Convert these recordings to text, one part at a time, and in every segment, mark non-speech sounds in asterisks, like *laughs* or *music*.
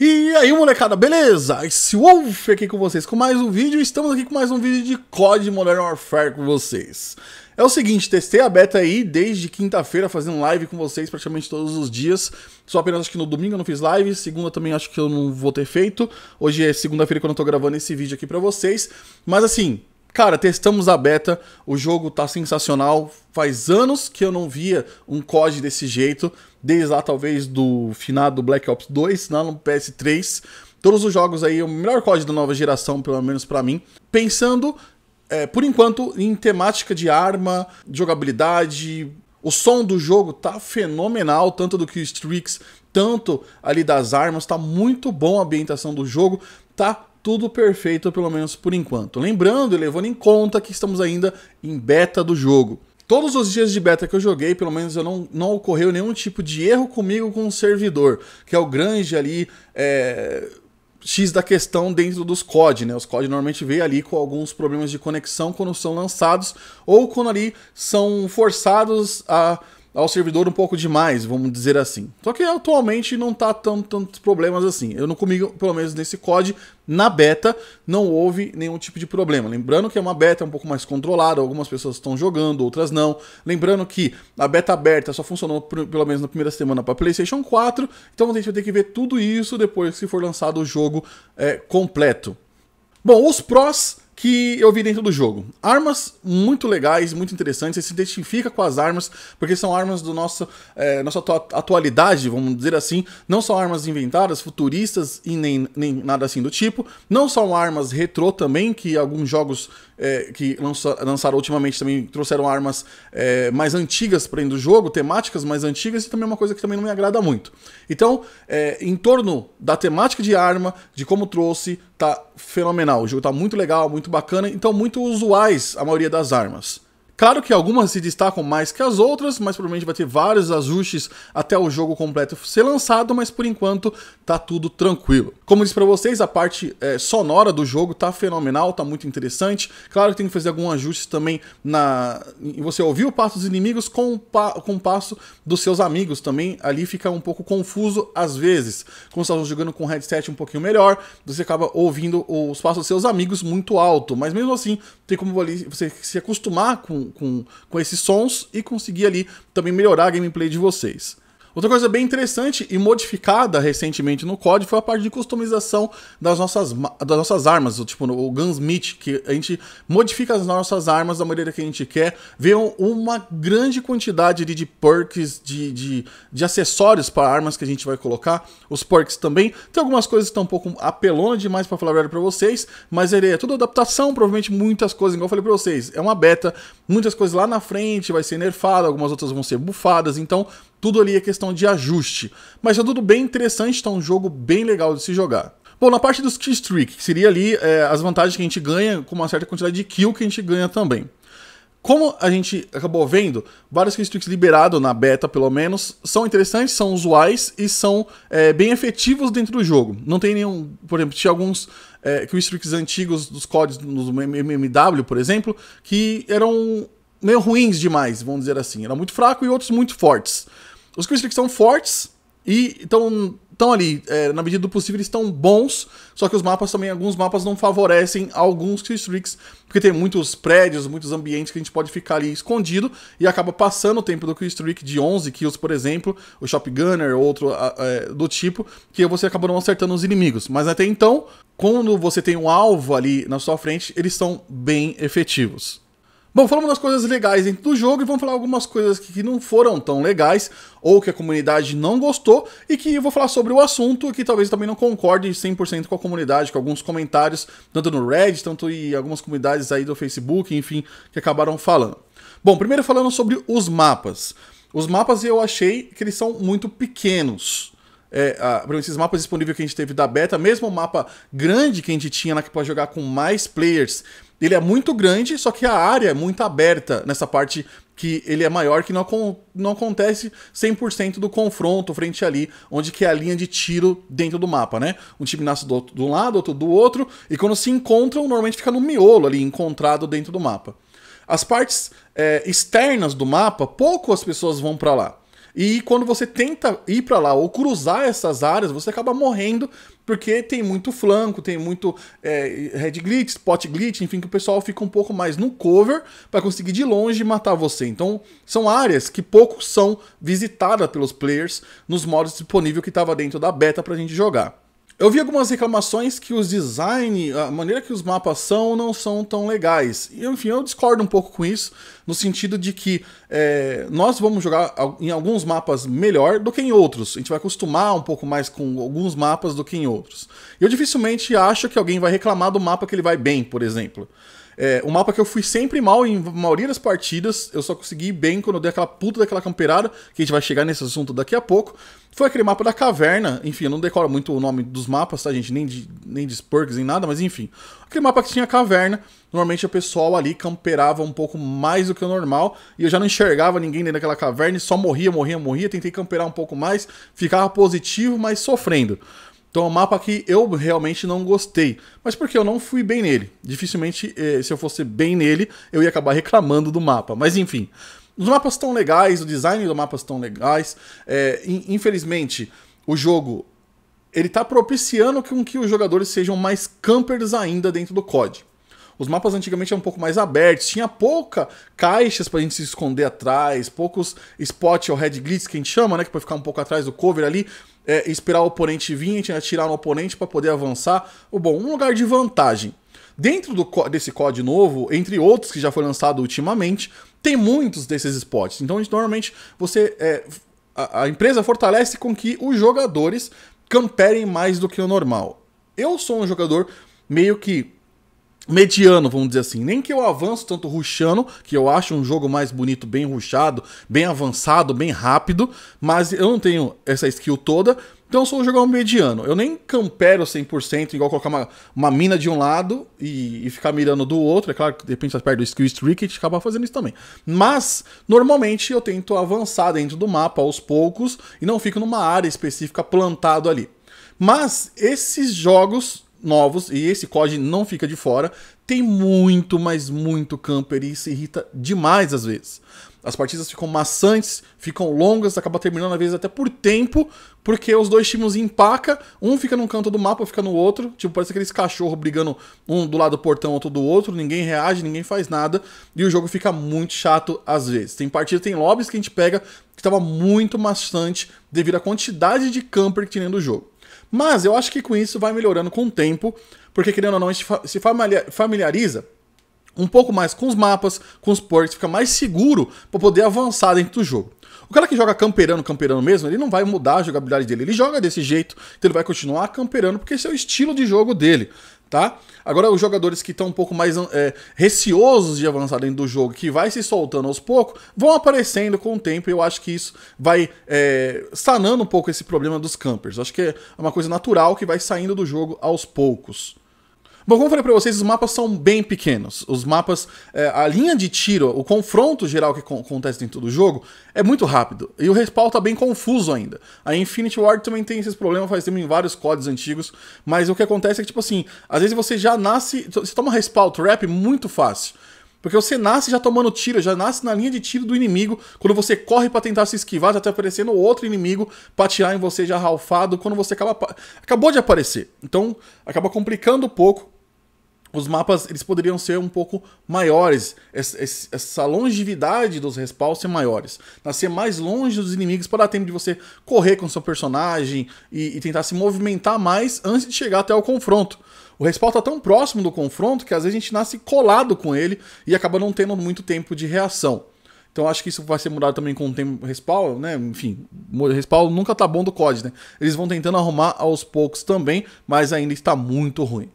E aí, molecada, beleza? Esse Wolf aqui com vocês com mais um vídeo. Estamos aqui com mais um vídeo de COD Modern Warfare com vocês. É o seguinte, testei a beta aí desde quinta-feira, fazendo live com vocês praticamente todos os dias. Só apenas acho que no domingo eu não fiz live, segunda também acho que eu não vou ter feito. Hoje é segunda-feira quando eu tô gravando esse vídeo aqui pra vocês. Mas assim, Cara, testamos a beta, o jogo tá sensacional. Faz anos que eu não via um COD desse jeito, desde lá talvez do finado Black Ops 2, lá no PS3. Todos os jogos aí, o melhor COD da nova geração, pelo menos para mim. Pensando, é, por enquanto, em temática de arma, jogabilidade. O som do jogo tá fenomenal, tanto do que o Strix, tanto ali das armas. Tá muito bom a ambientação do jogo, tá tudo perfeito, pelo menos por enquanto. Lembrando e levando em conta que estamos ainda em beta do jogo. Todos os dias de beta que eu joguei, pelo menos eu não, não ocorreu nenhum tipo de erro comigo com o servidor, que é o grande ali é, X da questão dentro dos COD, né? Os COD normalmente vêm ali com alguns problemas de conexão quando são lançados ou quando ali são forçados a ao servidor um pouco demais, vamos dizer assim. Só que atualmente não tá tão, tantos problemas assim. Eu não comigo, pelo menos nesse COD, na beta, não houve nenhum tipo de problema. Lembrando que é uma beta um pouco mais controlada, algumas pessoas estão jogando, outras não. Lembrando que a beta aberta só funcionou pelo menos na primeira semana para PlayStation 4, então a gente vai ter que ver tudo isso depois que for lançado o jogo é, completo. Bom, os prós que eu vi dentro do jogo. Armas muito legais, muito interessantes, você se identifica com as armas, porque são armas do nosso, é, nossa atualidade, vamos dizer assim, não são armas inventadas, futuristas e nem, nem nada assim do tipo, não são armas retrô também, que alguns jogos é, que lançaram, lançaram ultimamente também trouxeram armas é, mais antigas para dentro do jogo, temáticas mais antigas, e também é uma coisa que também não me agrada muito. Então, é, em torno da temática de arma, de como trouxe, tá fenomenal. O jogo tá muito legal, muito bacana, então muito usuais a maioria das armas. Claro que algumas se destacam mais que as outras, mas provavelmente vai ter vários ajustes até o jogo completo ser lançado, mas por enquanto tá tudo tranquilo. Como eu disse para vocês, a parte é, sonora do jogo tá fenomenal, tá muito interessante. Claro que tem que fazer algum ajuste também na você ouvir o passo dos inimigos com o, pa... com o passo dos seus amigos também. Ali fica um pouco confuso às vezes. Como você tá jogando com um headset um pouquinho melhor, você acaba ouvindo os passos dos seus amigos muito alto, mas mesmo assim tem como você se acostumar com com, com, esses sons e conseguir ali também melhorar a gameplay de vocês. Outra coisa bem interessante e modificada recentemente no COD foi a parte de customização das nossas, das nossas armas, tipo o Gunsmith, que a gente modifica as nossas armas da maneira que a gente quer. Veio uma grande quantidade de, de perks, de, de, de acessórios para armas que a gente vai colocar. Os perks também. Tem algumas coisas que estão um pouco apelona demais para falar a verdade para vocês, mas ele é tudo adaptação, provavelmente muitas coisas, igual eu falei para vocês, é uma beta, muitas coisas lá na frente vai ser nerfada, algumas outras vão ser bufadas, então tudo ali é questão de ajuste, mas é tudo bem interessante, tá um jogo bem legal de se jogar. Bom, na parte dos kill streak, que seria ali é, as vantagens que a gente ganha com uma certa quantidade de kill que a gente ganha também. Como a gente acabou vendo, vários killstreaks liberados na beta, pelo menos, são interessantes, são usuais e são é, bem efetivos dentro do jogo. Não tem nenhum, por exemplo, tinha alguns é, killstreaks antigos dos códigos do MMW, por exemplo, que eram meio ruins demais, vamos dizer assim. Era muito fraco e outros muito fortes. Os Crystal são fortes e estão estão ali, é, na medida do possível, eles estão bons, só que os mapas também, alguns mapas não favorecem alguns Tricks, porque tem muitos prédios, muitos ambientes que a gente pode ficar ali escondido e acaba passando o tempo do Trick de 11 kills, por exemplo, o Shopgunner ou outro é, do tipo, que você acaba não acertando os inimigos. Mas até então, quando você tem um alvo ali na sua frente, eles são bem efetivos. Bom, falamos das coisas legais dentro do jogo e vamos falar algumas coisas que não foram tão legais ou que a comunidade não gostou e que eu vou falar sobre o assunto que talvez também não concorde 100% com a comunidade, com alguns comentários, tanto no Reddit, tanto em algumas comunidades aí do Facebook, enfim, que acabaram falando. Bom, primeiro falando sobre os mapas. Os mapas eu achei que eles são muito pequenos. É, a, esses mapas disponíveis que a gente teve da beta, mesmo o mapa grande que a gente tinha lá que pode jogar com mais players, ele é muito grande, só que a área é muito aberta nessa parte que ele é maior, que não, não acontece 100% do confronto frente ali, onde que é a linha de tiro dentro do mapa, né? Um time nasce do, de um lado, outro do outro, e quando se encontram, normalmente fica no miolo ali, encontrado dentro do mapa. As partes é, externas do mapa, pouco as pessoas vão para lá. E quando você tenta ir para lá ou cruzar essas áreas, você acaba morrendo porque tem muito flanco, tem muito é, head glitch, spot glitch, enfim, que o pessoal fica um pouco mais no cover para conseguir de longe matar você. Então, são áreas que pouco são visitadas pelos players nos modos disponíveis que estava dentro da beta para a gente jogar. Eu vi algumas reclamações que os design, a maneira que os mapas são, não são tão legais. E, enfim, eu discordo um pouco com isso, no sentido de que é, nós vamos jogar em alguns mapas melhor do que em outros. A gente vai acostumar um pouco mais com alguns mapas do que em outros. Eu dificilmente acho que alguém vai reclamar do mapa que ele vai bem, por exemplo. É, um mapa que eu fui sempre mal em maioria das partidas, eu só consegui bem quando eu dei aquela puta daquela camperada, que a gente vai chegar nesse assunto daqui a pouco. Foi aquele mapa da caverna, enfim, eu não decoro muito o nome dos mapas, tá, gente? Nem de, nem de Spurks, nem nada, mas enfim. Aquele mapa que tinha caverna, normalmente o pessoal ali camperava um pouco mais do que o normal, e eu já não enxergava ninguém dentro daquela caverna, e só morria, morria, morria, tentei camperar um pouco mais, ficava positivo, mas sofrendo. Então é um mapa que eu realmente não gostei. Mas porque eu não fui bem nele. Dificilmente, eh, se eu fosse bem nele, eu ia acabar reclamando do mapa. Mas enfim. Os mapas estão legais, o design dos mapas estão legais. É, infelizmente, o jogo ele está propiciando com que os jogadores sejam mais campers ainda dentro do COD. Os mapas antigamente eram um pouco mais abertos, tinha pouca caixas para a gente se esconder atrás, poucos spot ou head glitz que a gente chama, né? Que pode ficar um pouco atrás do cover ali, é, esperar o oponente vir, a gente atirar no oponente para poder avançar. O bom, um lugar de vantagem. Dentro do, desse COD novo, entre outros que já foi lançado ultimamente, tem muitos desses spots. Então, normalmente, você é, a, a empresa fortalece com que os jogadores camperem mais do que o normal. Eu sou um jogador meio que mediano, vamos dizer assim. Nem que eu avanço tanto ruxando, que eu acho um jogo mais bonito, bem ruxado, bem avançado, bem rápido, mas eu não tenho essa skill toda, então eu sou um mediano. Eu nem campero 100%, igual colocar uma, uma mina de um lado e, e, ficar mirando do outro. É claro que de repente você perde o skill streak e acaba fazendo isso também. Mas, normalmente eu tento avançar dentro do mapa aos poucos e não fico numa área específica plantado ali. Mas esses jogos novos e esse COD não fica de fora. Tem muito, mas muito camper e isso irrita demais às vezes. As partidas ficam maçantes, ficam longas, acaba terminando às vezes até por tempo, porque os dois times empacam, um fica num canto do mapa, fica no outro, tipo, parece aqueles cachorros brigando um do lado do portão, outro do outro, ninguém reage, ninguém faz nada, e o jogo fica muito chato às vezes. Tem partida, tem lobbies que a gente pega que tava muito maçante devido à quantidade de camper que tinha no jogo. Mas eu acho que com isso vai melhorando com o tempo, porque querendo ou não, a gente se familiariza um pouco mais com os mapas, com os ports, fica mais seguro para poder avançar dentro do jogo. O cara que joga camperando, camperando mesmo, ele não vai mudar a jogabilidade dele. Ele joga desse jeito, então ele vai continuar camperando porque esse é o estilo de jogo dele tá? Agora, os jogadores que estão um pouco mais é, receosos de avançar dentro do jogo, que vai se soltando aos poucos, vão aparecendo com o tempo e eu acho que isso vai é, sanando um pouco esse problema dos campers. Eu acho que é uma coisa natural que vai saindo do jogo aos poucos. Bom, como eu falei pra vocês, os mapas são bem pequenos. Os mapas, é, a linha de tiro, o confronto geral que acontece dentro do jogo é muito rápido. E o respawn tá bem confuso ainda. A Infinity Ward também tem esses problemas, faz tempo em vários códigos antigos. Mas o que acontece é que, tipo assim, às vezes você já nasce. Você toma respawn trap muito fácil. Porque você nasce já tomando tiro, já nasce na linha de tiro do inimigo. Quando você corre para tentar se esquivar, já tá aparecendo outro inimigo pra atirar em você já ralfado. Quando você acaba, acabou de aparecer. Então acaba complicando um pouco os mapas eles poderiam ser um pouco maiores, essa longevidade dos respawns ser maiores, nascer mais longe dos inimigos para dar tempo de você correr com seu personagem e, e, tentar se movimentar mais antes de chegar até o confronto. O respawn está tão próximo do confronto que às vezes a gente nasce colado com ele e acaba não tendo muito tempo de reação. Então acho que isso vai ser mudado também com o tempo respawn, né? Enfim, respawn nunca tá bom do COD, né? Eles vão tentando arrumar aos poucos também, mas ainda está muito ruim.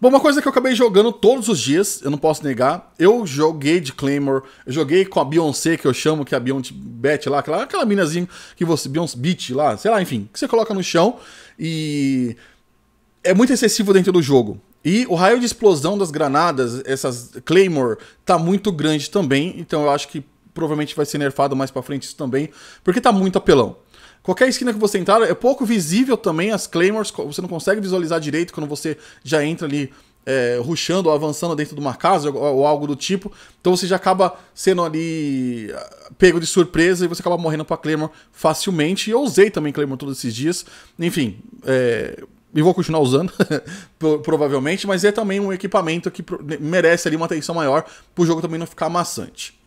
Bom, uma coisa que eu acabei jogando todos os dias, eu não posso negar. Eu joguei de Claymore, eu joguei com a Beyoncé, que eu chamo, que é a Beyoncé Bet lá, aquela, aquela minazinha que você. Beyoncé Beat lá, sei lá, enfim, que você coloca no chão e. É muito excessivo dentro do jogo. E o raio de explosão das granadas, essas Claymore, tá muito grande também. Então eu acho que provavelmente vai ser nerfado mais para frente isso também, porque tá muito apelão. Qualquer esquina que você entrar, é pouco visível também as claimers, você não consegue visualizar direito quando você já entra ali é, ruxando ou avançando dentro de uma casa ou, ou, algo do tipo. Então você já acaba sendo ali ah, pego de surpresa e você acaba morrendo pra Claymore facilmente. eu usei também Claymore todos esses dias. Enfim, é, e vou continuar usando, *laughs* provavelmente, mas é também um equipamento que merece ali uma atenção maior pro jogo também não ficar amassante.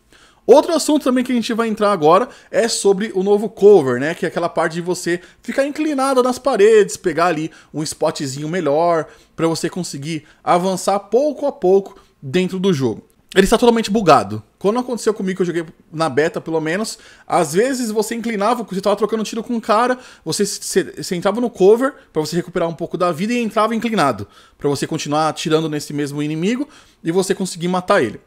Outro assunto também que a gente vai entrar agora é sobre o novo cover, né? Que é aquela parte de você ficar inclinado nas paredes, pegar ali um spotzinho melhor para você conseguir avançar pouco a pouco dentro do jogo. Ele está totalmente bugado. Quando aconteceu comigo, que eu joguei na beta pelo menos, às vezes você inclinava, você estava trocando tiro com um cara, você, você, você entrava no cover para você recuperar um pouco da vida e entrava inclinado, para você continuar atirando nesse mesmo inimigo e você conseguir matar ele.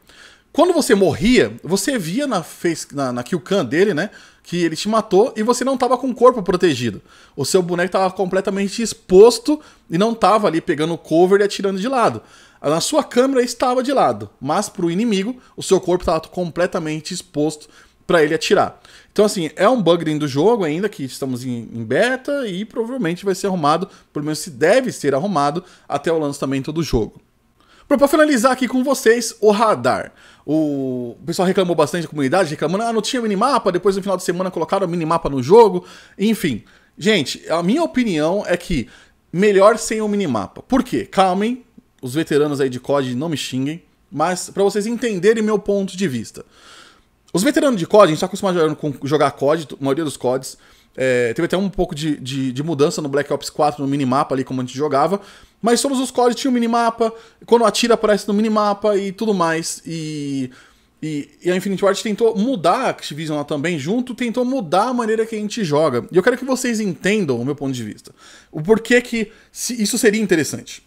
Quando você morria, você via na, face, na, na killcam dele, né? Que ele te matou e você não tava com o corpo protegido. O seu boneco tava completamente exposto e não tava ali pegando cover e atirando de lado. Na sua câmera estava de lado, mas pro inimigo, o seu corpo tava completamente exposto para ele atirar. Então, assim, é um bug dentro do jogo ainda, que estamos em, em, beta e provavelmente vai ser arrumado, pelo menos se deve ser arrumado, até o lançamento do jogo. Para finalizar aqui com vocês, o radar. O pessoal reclamou bastante da comunidade, reclamando, ah, não tinha minimapa, depois no final de semana colocaram minimapa no jogo. Enfim, gente, a minha opinião é que melhor sem o minimapa. Por quê? Calmem, os veteranos aí de COD não me xinguem, mas para vocês entenderem meu ponto de vista. Os veteranos de COD, a gente está acostumado a jogar COD, a maioria dos CODs. É, teve até um pouco de, de, de, mudança no Black Ops 4 no minimapa ali, como a gente jogava. Mas todos os códigos tinham um minimapa, quando atira aparece no minimapa e tudo mais. E, e, e, a Infinity Ward tentou mudar, a Activision lá também junto, tentou mudar a maneira que a gente joga. E eu quero que vocês entendam o meu ponto de vista. O porquê que isso seria interessante.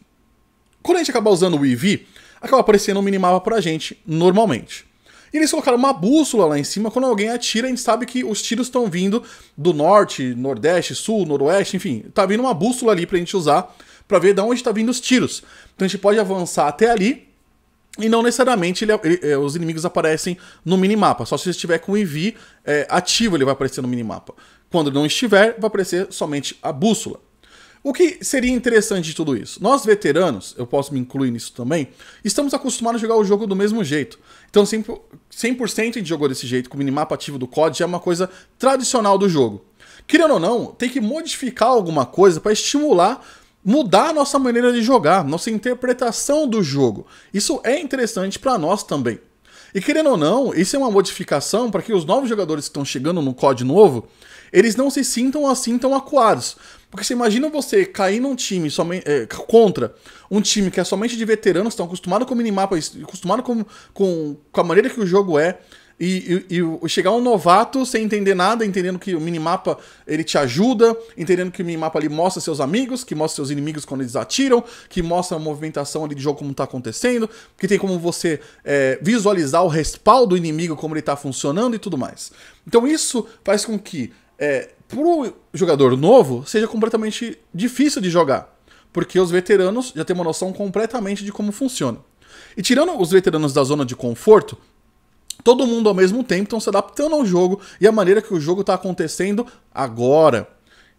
Quando a gente acabar usando o EV, acaba aparecendo um minimapa pra gente, normalmente. E eles colocaram uma bússola lá em cima, quando alguém atira, a gente sabe que os tiros estão vindo do norte, nordeste, sul, noroeste, enfim, tá vindo uma bússola ali pra gente usar para ver de onde está vindo os tiros. Então a gente pode avançar até ali e não necessariamente ele, ele, é, os inimigos aparecem no minimapa. Só se você estiver com o IV é, ativo, ele vai aparecer no minimapa. Quando não estiver, vai aparecer somente a bússola. O que seria interessante de tudo isso? Nós, veteranos, eu posso me incluir nisso também, estamos acostumados a jogar o jogo do mesmo jeito. Então, 100%, 100 de jogo desse jeito, com o minimapa ativo do COD, é uma coisa tradicional do jogo. Querendo ou não, tem que modificar alguma coisa para estimular mudar a nossa maneira de jogar, nossa interpretação do jogo. Isso é interessante para nós também. E querendo ou não, isso é uma modificação para que os novos jogadores que estão chegando no COD novo, eles não se sintam assim tão acuados. Porque você imagina você cair num time somente, é, contra um time que é somente de veteranos, estão acostumados com o minimapa, acostumados com, com, com a maneira que o jogo é, e, e, e, chegar um novato sem entender nada, entendendo que o minimapa ele te ajuda, entendendo que o minimapa ali mostra seus amigos, que mostra seus inimigos quando eles atiram, que mostra a movimentação ali de jogo como tá acontecendo, que tem como você é, visualizar o respaldo do inimigo, como ele tá funcionando e tudo mais. Então isso faz com que é, pro jogador novo seja completamente difícil de jogar, porque os veteranos já têm uma noção completamente de como funciona. E tirando os veteranos da zona de conforto, todo mundo ao mesmo tempo, estão se adaptando ao jogo e a maneira que o jogo está acontecendo agora.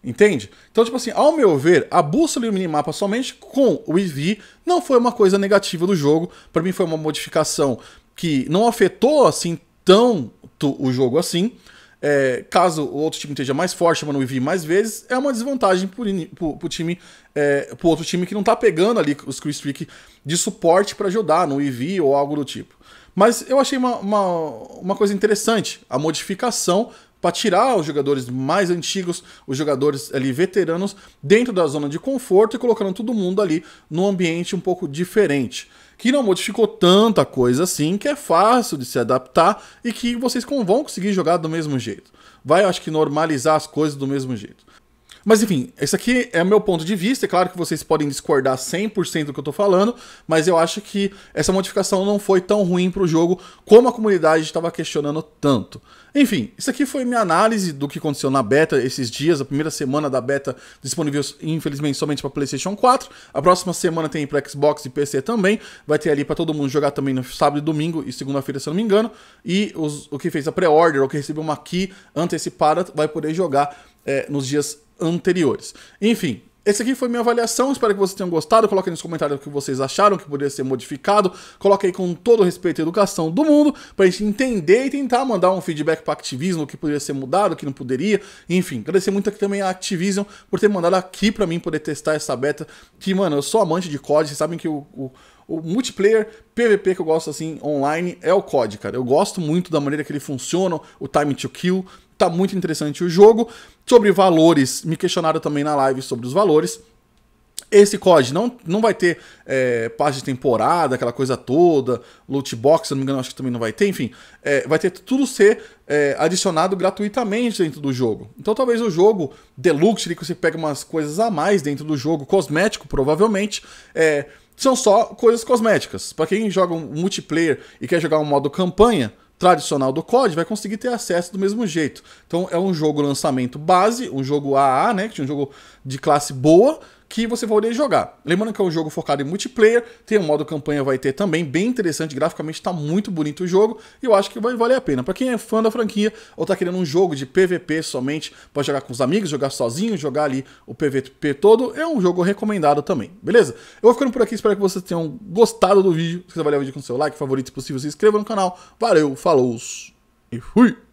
Entende? Então, tipo assim, ao meu ver, a bússola e o minimapa somente com o Eevee não foi uma coisa negativa do jogo. Para mim foi uma modificação que não afetou assim tanto o jogo assim. É, caso o outro time esteja mais forte, chamando o Eevee mais vezes, é uma desvantagem pro, o time, é, pro outro time que não tá pegando ali os Chris streak de suporte para ajudar no Eevee ou algo do tipo. Mas eu achei uma, uma, uma coisa interessante, a modificação para tirar os jogadores mais antigos, os jogadores ali veteranos, dentro da zona de conforto e colocando todo mundo ali num ambiente um pouco diferente. Que não modificou tanta coisa assim, que é fácil de se adaptar e que vocês vão conseguir jogar do mesmo jeito. Vai, acho que, normalizar as coisas do mesmo jeito. Mas enfim, esse aqui é o meu ponto de vista. É claro que vocês podem discordar 100% do que eu tô falando, mas eu acho que essa modificação não foi tão ruim pro jogo como a comunidade estava questionando tanto. Enfim, isso aqui foi minha análise do que aconteceu na beta esses dias, a primeira semana da beta disponível, infelizmente, somente para PlayStation 4. A próxima semana tem para Xbox e PC também. Vai ter ali para todo mundo jogar também no sábado e domingo e segunda-feira, se eu não me engano. E os, o que fez a pré-order, ou que recebeu uma key antecipada, vai poder jogar é, nos dias anteriores. Enfim, esse aqui foi minha avaliação, espero que vocês tenham gostado. Coloque nos comentários o que vocês acharam que poderia ser modificado. Coloque aí com todo o respeito e educação do mundo, pra gente entender e tentar mandar um feedback pra Activision, o que poderia ser mudado, o que não poderia. Enfim, agradecer muito aqui também a Activision por ter mandado aqui pra mim poder testar essa beta. Que, mano, eu sou amante de COD, vocês sabem que o, o o multiplayer PVP que eu gosto assim online é o COD, cara. Eu gosto muito da maneira que ele funciona, o time to kill, tá muito interessante o jogo. Sobre valores, me questionaram também na live sobre os valores. Esse COD não, não vai ter é, de temporada, aquela coisa toda, loot box, se não me engano, acho que também não vai ter, enfim. É, vai ter tudo ser é, adicionado gratuitamente dentro do jogo. Então talvez o jogo deluxe, que você pega umas coisas a mais dentro do jogo, cosmético provavelmente, é, são só coisas cosméticas. Para quem joga um multiplayer e quer jogar um modo campanha, tradicional do COD vai conseguir ter acesso do mesmo jeito. Então é um jogo lançamento base, um jogo AA, né? Que tinha um jogo de classe boa, que você vai poder jogar. Lembrando que é um jogo focado em multiplayer, tem um modo campanha vai ter também, bem interessante, graficamente está muito bonito o jogo, e eu acho que vai valer a pena. Para quem é fã da franquia ou está querendo um jogo de PVP somente, pode jogar com os amigos, jogar sozinho, jogar ali o PVP todo, é um jogo recomendado também, beleza? Eu vou ficando por aqui, espero que vocês tenham gostado do vídeo, se você avaliar o vídeo com seu like, favorito se possível, se inscreva no canal. Valeu, falou e fui!